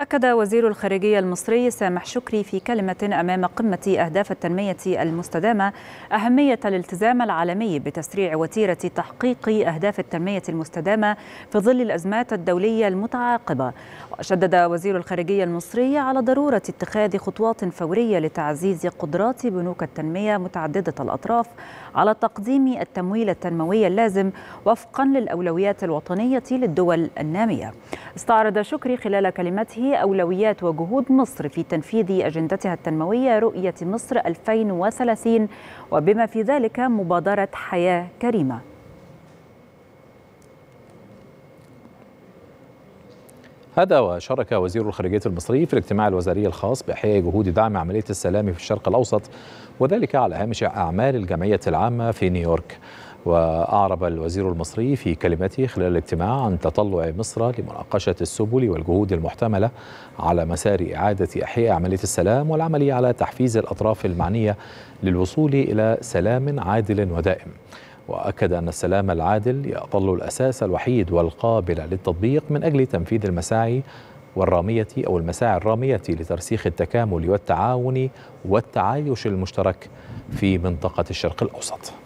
أكد وزير الخارجية المصري سامح شكري في كلمة أمام قمة أهداف التنمية المستدامة أهمية الالتزام العالمي بتسريع وتيرة تحقيق أهداف التنمية المستدامة في ظل الأزمات الدولية المتعاقبة وشدد وزير الخارجية المصري على ضرورة اتخاذ خطوات فورية لتعزيز قدرات بنوك التنمية متعددة الأطراف على تقديم التمويل التنموي اللازم وفقا للأولويات الوطنية للدول النامية استعرض شكري خلال كلمته أولويات وجهود مصر في تنفيذ أجندتها التنموية رؤية مصر 2030 وبما في ذلك مبادرة حياة كريمة هذا وشارك وزير الخارجية المصري في الاجتماع الوزاري الخاص بإحياء جهود دعم عملية السلام في الشرق الأوسط وذلك على هامش أعمال الجمعية العامة في نيويورك وأعرب الوزير المصري في كلمته خلال الاجتماع عن تطلع مصر لمناقشة السبل والجهود المحتملة على مسار إعادة إحياء عملية السلام والعمل على تحفيز الأطراف المعنية للوصول إلى سلام عادل ودائم وأكد أن السلام العادل يظل الأساس الوحيد والقابل للتطبيق من أجل تنفيذ المساعي والرامية أو المساعي الرامية لترسيخ التكامل والتعاون والتعايش المشترك في منطقة الشرق الأوسط